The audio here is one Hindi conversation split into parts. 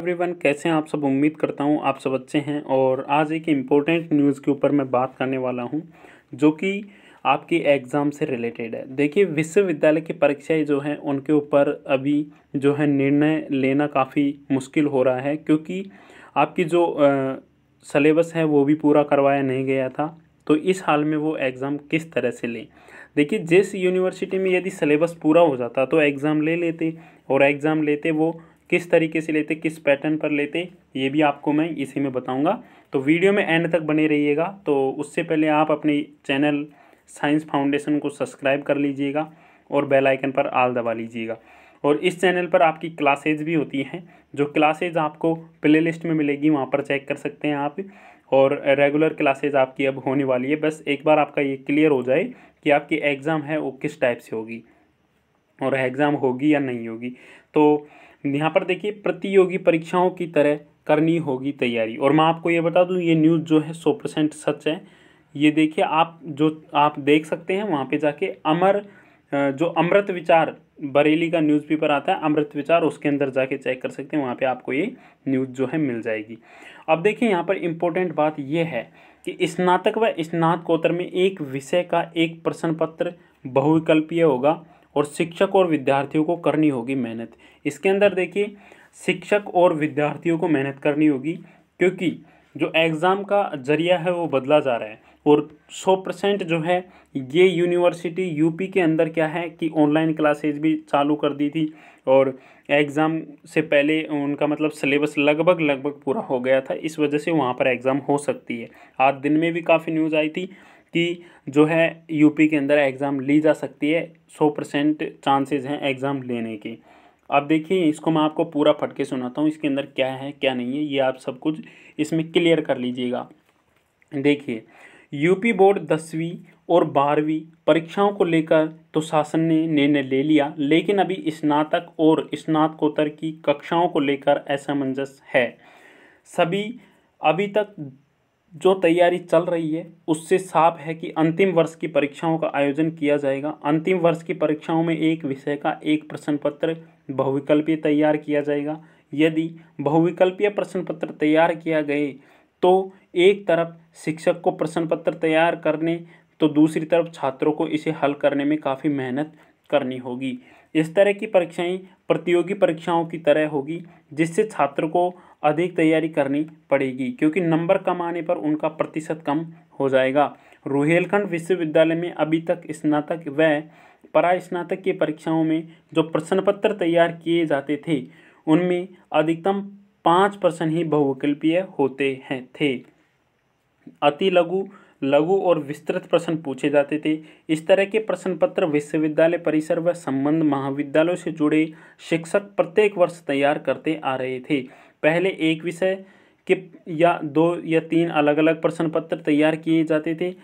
एवरीवन कैसे हैं आप सब उम्मीद करता हूं आप सब अच्छे हैं और आज एक इम्पोर्टेंट न्यूज़ के ऊपर मैं बात करने वाला हूं जो कि आपकी एग्ज़ाम से रिलेटेड है देखिए विश्वविद्यालय की परीक्षाएं जो हैं उनके ऊपर अभी जो है निर्णय लेना काफ़ी मुश्किल हो रहा है क्योंकि आपकी जो सलेबस है वो भी पूरा करवाया नहीं गया था तो इस हाल में वो एग्ज़ाम किस तरह से लें देखिए जिस यूनिवर्सिटी में यदि सलेबस पूरा हो जाता तो एग्ज़ाम ले लेते और एग्ज़ाम लेते वो किस तरीके से लेते किस पैटर्न पर लेते ये भी आपको मैं इसी में बताऊंगा तो वीडियो में एंड तक बने रहिएगा तो उससे पहले आप अपने चैनल साइंस फाउंडेशन को सब्सक्राइब कर लीजिएगा और बेल आइकन पर आल दबा लीजिएगा और इस चैनल पर आपकी क्लासेज भी होती हैं जो क्लासेज आपको प्ले लिस्ट में मिलेगी वहाँ पर चेक कर सकते हैं आप और रेगुलर क्लासेज आपकी अब होने वाली है बस एक बार आपका ये क्लियर हो जाए कि आपकी एग्ज़ाम है वो किस टाइप से होगी और एग्ज़ाम होगी या नहीं होगी तो यहाँ पर देखिए प्रतियोगी परीक्षाओं की तरह करनी होगी तैयारी और मैं आपको ये बता दूँ ये न्यूज़ जो है सौ परसेंट सच है ये देखिए आप जो आप देख सकते हैं वहाँ पे जाके अमर जो अमृत विचार बरेली का न्यूज़पेपर आता है अमृत विचार उसके अंदर जाके चेक कर सकते हैं वहाँ पे आपको ये न्यूज़ जो है मिल जाएगी अब देखिए यहाँ पर इम्पोर्टेंट बात यह है कि स्नातक व स्नातकोत्तर में एक विषय का एक प्रश्न पत्र बहुविकल्पीय होगा और शिक्षक और विद्यार्थियों को करनी होगी मेहनत इसके अंदर देखिए शिक्षक और विद्यार्थियों को मेहनत करनी होगी क्योंकि जो एग्ज़ाम का जरिया है वो बदला जा रहा है और सौ परसेंट जो है ये यूनिवर्सिटी यूपी के अंदर क्या है कि ऑनलाइन क्लासेज भी चालू कर दी थी और एग्ज़ाम से पहले उनका मतलब सिलेबस लगभग लगभग पूरा हो गया था इस वजह से वहाँ पर एग्ज़ाम हो सकती है आज दिन में भी काफ़ी न्यूज़ आई थी कि जो है यूपी के अंदर एग्ज़ाम ली जा सकती है सौ परसेंट चांसेज़ हैं एग्ज़ाम लेने के अब देखिए इसको मैं आपको पूरा फटके सुनाता हूँ इसके अंदर क्या है क्या नहीं है ये आप सब कुछ इसमें क्लियर कर लीजिएगा देखिए यूपी बोर्ड दसवीं और बारहवीं परीक्षाओं को लेकर तो शासन ने निर्णय ले लिया लेकिन अभी स्नातक और स्नातकोत्तर की कक्षाओं को लेकर असमंजस है सभी अभी तक जो तैयारी चल रही है उससे साफ है कि अंतिम वर्ष की परीक्षाओं का आयोजन किया जाएगा अंतिम वर्ष की परीक्षाओं में एक विषय का एक प्रश्न पत्र बहुविकल्पीय तैयार किया जाएगा यदि बहुविकल्पीय प्रश्न पत्र तैयार किया गए तो एक तरफ शिक्षक को प्रश्न पत्र तैयार करने तो दूसरी तरफ छात्रों को इसे हल करने में काफ़ी मेहनत करनी होगी इस तरह की परीक्षाएं प्रतियोगी परीक्षाओं की तरह होगी जिससे छात्र को अधिक तैयारी करनी पड़ेगी क्योंकि नंबर कम आने पर उनका प्रतिशत कम हो जाएगा रुहेलखंड विश्वविद्यालय में अभी तक स्नातक व परास्नातक की परीक्षाओं में जो प्रश्न पत्र तैयार किए जाते थे उनमें अधिकतम पाँच प्रश्न ही बहुविकल्पीय होते हैं थे अति लघु लघु और विस्तृत प्रश्न पूछे जाते थे इस तरह के प्रश्न पत्र विश्वविद्यालय परिसर व संबंध महाविद्यालयों से जुड़े शिक्षक प्रत्येक वर्ष तैयार करते आ रहे थे पहले एक विषय के या दो या तीन अलग अलग प्रश्न पत्र तैयार किए जाते थे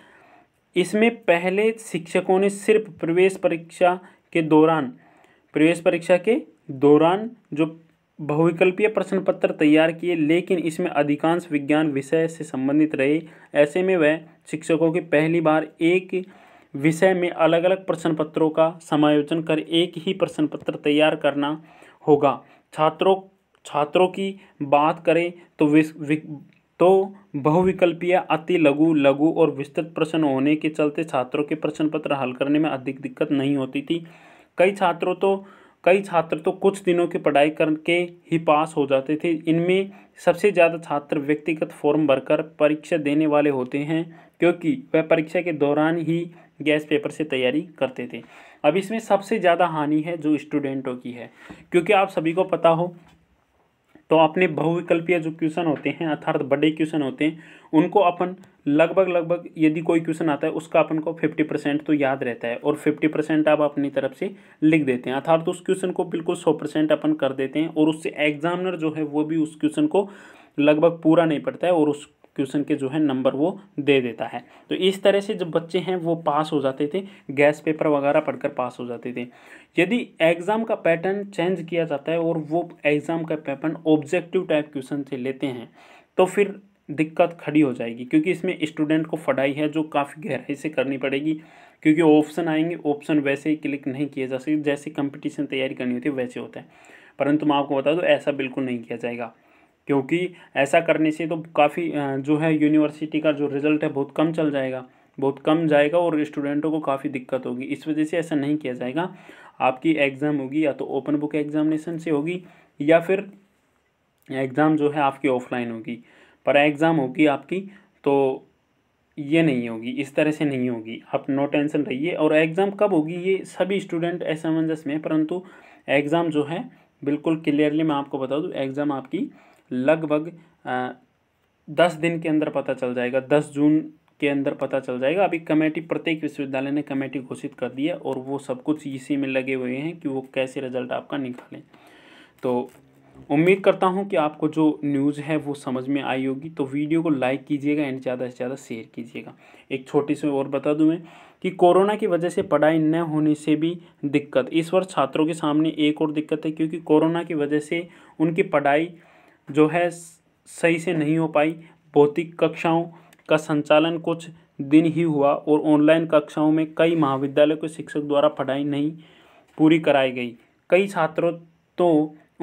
इसमें पहले शिक्षकों ने सिर्फ प्रवेश परीक्षा के दौरान प्रवेश परीक्षा के दौरान जो बहुविकल्पीय प्रश्न पत्र तैयार किए लेकिन इसमें अधिकांश विज्ञान विषय से संबंधित रहे ऐसे में वह शिक्षकों की पहली बार एक विषय में अलग अलग प्रश्न पत्रों का समायोजन कर एक ही प्रश्न पत्र तैयार करना होगा छात्रों छात्रों की बात करें तो विस तो बहुविकल्पीय अति लघु लघु और विस्तृत प्रश्न होने के चलते छात्रों के प्रश्न पत्र हल करने में अधिक दिक्कत नहीं होती थी कई छात्रों तो कई छात्र तो कुछ दिनों की पढ़ाई करके ही पास हो जाते थे इनमें सबसे ज़्यादा छात्र व्यक्तिगत फॉर्म भरकर परीक्षा देने वाले होते हैं क्योंकि वह परीक्षा के दौरान ही गैस पेपर से तैयारी करते थे अब इसमें सबसे ज़्यादा हानि है जो स्टूडेंटों की है क्योंकि आप सभी को पता हो तो अपने बहुविकल्पीय जो क्वेश्चन होते हैं अर्थात बड़े क्वेश्चन होते हैं उनको अपन लगभग लगभग यदि कोई क्वेश्चन आता है उसका अपन को फिफ्टी परसेंट तो याद रहता है और फिफ्टी परसेंट आप अपनी तरफ से लिख देते हैं अर्थात उस क्वेश्चन को बिल्कुल सौ परसेंट अपन कर देते हैं और उससे एग्जामिनर जो है वो भी उस क्वेश्चन को लगभग पूरा नहीं पड़ता है और उस क्वेश्चन के जो है नंबर वो दे देता है तो इस तरह से जब बच्चे हैं वो पास हो जाते थे गैस पेपर वगैरह पढ़कर पास हो जाते थे यदि एग्ज़ाम का पैटर्न चेंज किया जाता है और वो एग्ज़ाम का पैटर्न ऑब्जेक्टिव टाइप क्वेश्चन से लेते हैं तो फिर दिक्कत खड़ी हो जाएगी क्योंकि इसमें स्टूडेंट को फटाई है जो काफ़ी गहराई से करनी पड़ेगी क्योंकि ऑप्शन आएंगे ऑप्शन वैसे ही क्लिक नहीं किए जा सकते जैसे कंपटीशन तैयारी करनी होती है वैसे होता है परंतु मैं आपको बता दूँ ऐसा बिल्कुल नहीं किया जाएगा क्योंकि ऐसा करने से तो काफ़ी जो है यूनिवर्सिटी का जो रिज़ल्ट है बहुत कम चल जाएगा बहुत कम जाएगा और स्टूडेंटों को काफ़ी दिक्कत होगी इस वजह से ऐसा नहीं किया जाएगा आपकी एग्ज़ाम होगी या तो ओपन बुक एग्ज़ामिनेशन से होगी या फिर एग्ज़ाम जो है आपकी ऑफलाइन होगी पर एग्ज़ाम होगी आपकी तो ये नहीं होगी इस तरह से नहीं होगी आप नो टेंशन रहिए और एग्ज़ाम कब होगी ये सभी स्टूडेंट असमंजस में परंतु एग्ज़ाम जो है बिल्कुल क्लियरली मैं आपको बता दूँ एग्ज़ाम आपकी लगभग दस दिन के अंदर पता चल जाएगा दस जून के अंदर पता चल जाएगा अभी कमेटी प्रत्येक विश्वविद्यालय ने कमेटी घोषित कर दी है और वो सब कुछ इसी में लगे हुए हैं कि वो कैसे रिजल्ट आपका निकालें तो उम्मीद करता हूँ कि आपको जो न्यूज़ है वो समझ में आई होगी तो वीडियो को लाइक कीजिएगा एंड ज़्यादा से ज़्यादा शेयर कीजिएगा एक छोटी सी और बता दूँ मैं कि कोरोना की वजह से पढ़ाई न होने से भी दिक्कत इस वर्ष छात्रों के सामने एक और दिक्कत है क्योंकि कोरोना की वजह से उनकी पढ़ाई जो है सही से नहीं हो पाई भौतिक कक्षाओं का संचालन कुछ दिन ही हुआ और ऑनलाइन कक्षाओं में कई महाविद्यालयों के शिक्षक द्वारा पढ़ाई नहीं पूरी कराई गई कई छात्रों तो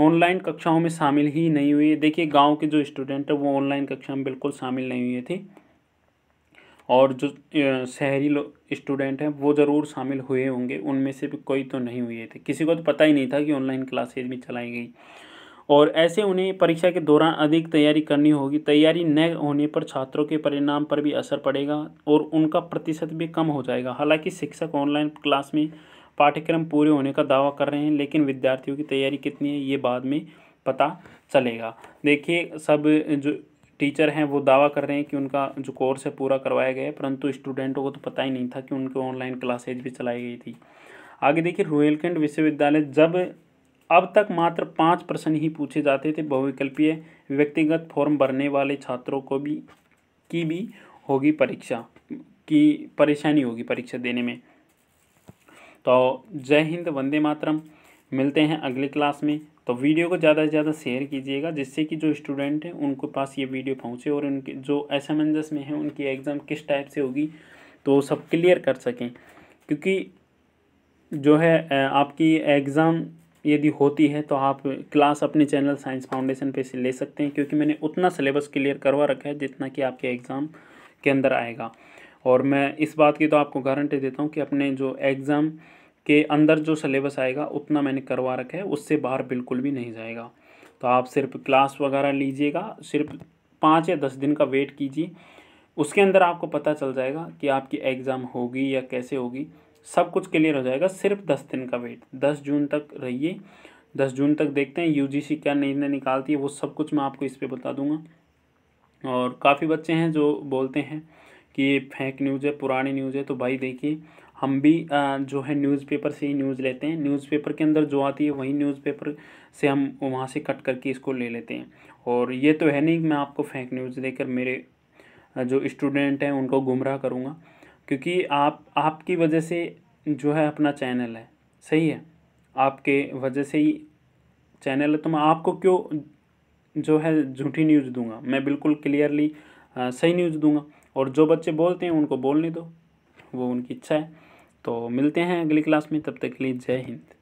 ऑनलाइन कक्षाओं में शामिल ही नहीं हुए देखिए गांव के जो स्टूडेंट हैं वो ऑनलाइन कक्षा में बिल्कुल शामिल नहीं हुए थे और जो शहरी स्टूडेंट हैं वो ज़रूर शामिल हुए होंगे उनमें से भी कोई तो नहीं हुए थे किसी को तो पता ही नहीं था कि ऑनलाइन क्लासेज भी चलाई गई और ऐसे उन्हें परीक्षा के दौरान अधिक तैयारी करनी होगी तैयारी न होने पर छात्रों के परिणाम पर भी असर पड़ेगा और उनका प्रतिशत भी कम हो जाएगा हालांकि शिक्षक ऑनलाइन क्लास में पाठ्यक्रम पूरे होने का दावा कर रहे हैं लेकिन विद्यार्थियों की तैयारी कितनी है ये बाद में पता चलेगा देखिए सब जो टीचर हैं वो दावा कर रहे हैं कि उनका जो कोर्स है पूरा करवाया गया है परंतु स्टूडेंटों को तो पता ही नहीं था कि उनके ऑनलाइन क्लासेज भी चलाई गई थी आगे देखिए रोयलखंड विश्वविद्यालय जब अब तक मात्र पाँच प्रश्न ही पूछे जाते थे बहुविकल्पीय व्यक्तिगत फॉर्म भरने वाले छात्रों को भी की भी होगी परीक्षा की परेशानी होगी परीक्षा देने में तो जय हिंद वंदे मातरम मिलते हैं अगले क्लास में तो वीडियो को ज़्यादा से ज़्यादा शेयर कीजिएगा जिससे कि जो स्टूडेंट हैं उनको पास ये वीडियो पहुँचे और उनके जो एस एम में हैं उनकी एग्ज़ाम किस टाइप से होगी तो सब क्लियर कर सकें क्योंकि जो है आपकी एग्ज़ाम यदि होती है तो आप क्लास अपने चैनल साइंस फाउंडेशन पे से ले सकते हैं क्योंकि मैंने उतना सिलेबस क्लियर करवा रखा है जितना कि आपके एग्ज़ाम के अंदर आएगा और मैं इस बात की तो आपको गारंटी देता हूँ कि अपने जो एग्ज़ाम के अंदर जो सिलेबस आएगा उतना मैंने करवा रखा है उससे बाहर बिल्कुल भी नहीं जाएगा तो आप सिर्फ क्लास वगैरह लीजिएगा सिर्फ पाँच या दस दिन का वेट कीजिए उसके अंदर आपको पता चल जाएगा कि आपकी एग्ज़ाम होगी या कैसे होगी सब कुछ क्लियर हो जाएगा सिर्फ दस दिन का वेट दस जून तक रहिए दस जून तक देखते हैं यूजीसी क्या नई निकालती है वो सब कुछ मैं आपको इस पर बता दूंगा और काफ़ी बच्चे हैं जो बोलते हैं कि ये फेंक न्यूज़ है पुरानी न्यूज़ है तो भाई देखिए हम भी जो है न्यूज़पेपर से ही न्यूज़ लेते हैं न्यूज़पेपर के अंदर जो आती है वही न्यूज़पेपर से हम वहाँ से कट करके इसको ले लेते हैं और ये तो है नहीं मैं आपको फेंक न्यूज़ देकर मेरे जो स्टूडेंट हैं उनको गुमराह करूँगा क्योंकि आप आपकी वजह से जो है अपना चैनल है सही है आपके वजह से ही चैनल है तो मैं आपको क्यों जो है झूठी न्यूज़ दूंगा मैं बिल्कुल क्लियरली सही न्यूज़ दूंगा और जो बच्चे बोलते हैं उनको बोलने दो वो उनकी इच्छा है तो मिलते हैं अगली क्लास में तब तक के लिए जय हिंद